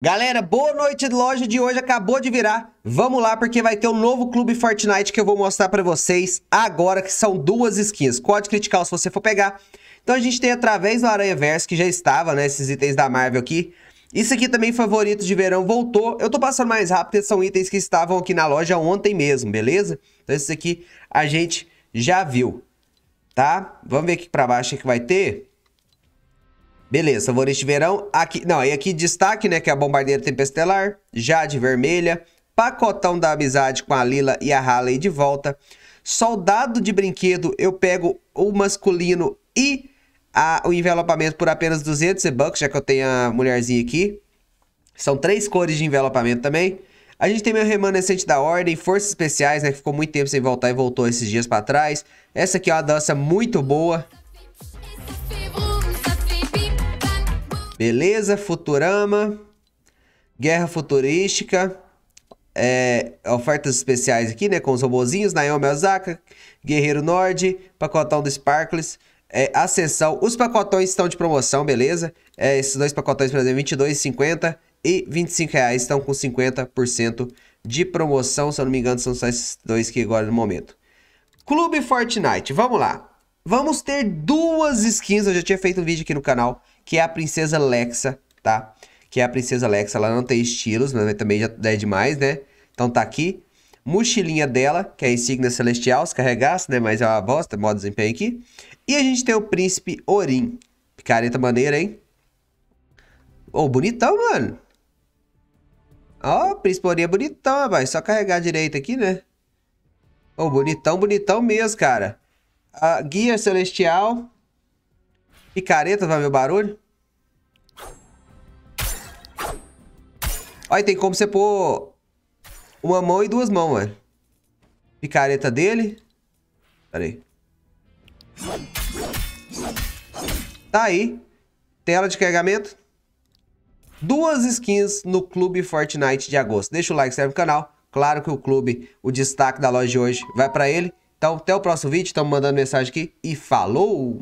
Galera, boa noite, loja de hoje acabou de virar. Vamos lá porque vai ter um novo clube Fortnite que eu vou mostrar para vocês agora, que são duas skins. Código critical se você for pegar. Então a gente tem através do Aranha Verso, que já estava, né, esses itens da Marvel aqui. Isso aqui também, favorito de verão, voltou. Eu tô passando mais rápido, são itens que estavam aqui na loja ontem mesmo, beleza? Então esses aqui a gente já viu, tá? Vamos ver aqui para baixo o é que vai ter. Beleza, sabores de verão. Aqui, não, e aqui destaque, né, que é a Bombardeira Tempestelar, Jade Vermelha, Pacotão da Amizade com a Lila e a Halley de volta. Soldado de brinquedo, eu pego o masculino e a, o envelopamento por apenas 200 bucks já que eu tenho a mulherzinha aqui. São três cores de envelopamento também. A gente tem meu remanescente da ordem, forças especiais, né? Que ficou muito tempo sem voltar e voltou esses dias para trás. Essa aqui é uma dança muito boa. Beleza? Futurama. Guerra futurística. É, ofertas especiais aqui, né? Com os robozinhos. Naomi Osaka. Guerreiro Nord. Pacotão do Sparkles. É, ascensão. Os pacotões estão de promoção, beleza? É, esses dois pacotões, por exemplo, R$22,50 e R$25,00 estão com 50% de promoção. Se eu não me engano, são só esses dois que agora no momento. Clube Fortnite, vamos lá. Vamos ter duas skins, eu já tinha feito um vídeo aqui no canal, que é a Princesa Lexa, tá? Que é a Princesa Lexa, ela não tem estilos, mas também já é demais, né? Então tá aqui. Mochilinha dela, que é a insígnia celestial, se carregasse, né? Mas é uma bosta, modo desempenho aqui. E a gente tem o Príncipe Orim. Picareta maneira, hein? Ô, oh, bonitão, mano. Ó, oh, Príncipe Orin é bonitão, rapaz. Só carregar direito aqui, né? Ô, oh, bonitão, bonitão mesmo, cara. Uh, guia celestial. Picareta, vai ver o barulho? Olha, tem como você pôr uma mão e duas mãos, velho. Picareta dele. Pera aí. Tá aí. Tela de carregamento. Duas skins no Clube Fortnite de agosto. Deixa o like, serve no canal. Claro que o clube, o destaque da loja de hoje vai para ele. Então, até o próximo vídeo. Estamos mandando mensagem aqui e falou!